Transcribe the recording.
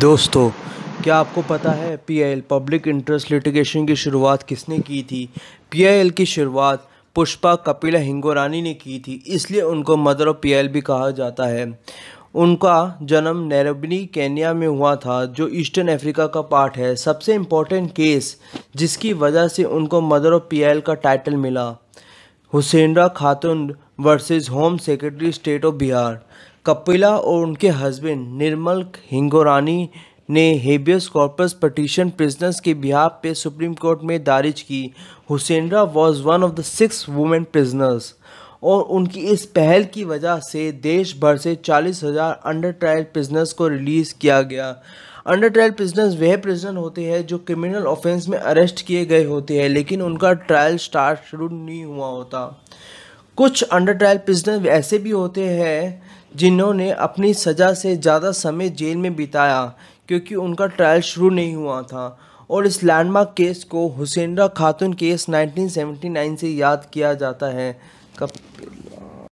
दोस्तों क्या आपको पता है पीआईएल पब्लिक इंटरेस्ट लिटिगेशन की शुरुआत किसने की थी पीआईएल की शुरुआत पुष्पा कपिला हिंगोरानी ने की थी इसलिए उनको मदर ऑफ पीआईएल भी कहा जाता है उनका जन्म नैरबनी केन्या में हुआ था जो ईस्टर्न अफ्रीका का पार्ट है सबसे इम्पोर्टेंट केस जिसकी वजह से उनको मदर ऑफ पीआईएल का टाइटल मिला Hussainara Khatoon versus home secretary state of Bihar Kapila और उनके हस्बैंड निर्मल हिंगोरानी ने हेबियस कॉर्पस पटिशन प्रिजनर्स के बिहार पे सुप्रीम कोर्ट में दारिज की Hussainara was one of the six women prisoners और उनकी इस पहल की वजह से देश भर से चालीस हज़ार अंडर ट्रायल प्रिजनर्स को रिलीज़ किया गया अंडर ट्रायल प्रिजनर्स वह प्रिजनर होते हैं जो क्रिमिनल ऑफेंस में अरेस्ट किए गए होते हैं लेकिन उनका ट्रायल स्टार्ट शुरू नहीं हुआ होता कुछ अंडर ट्रायल प्रिजनर ऐसे भी होते हैं जिन्होंने अपनी सज़ा से ज़्यादा समय जेल में बिताया क्योंकि उनका ट्रायल शुरू नहीं हुआ था और इस लैंडमार्क केस को हुसैनरा खातून केस 1979 से याद किया जाता है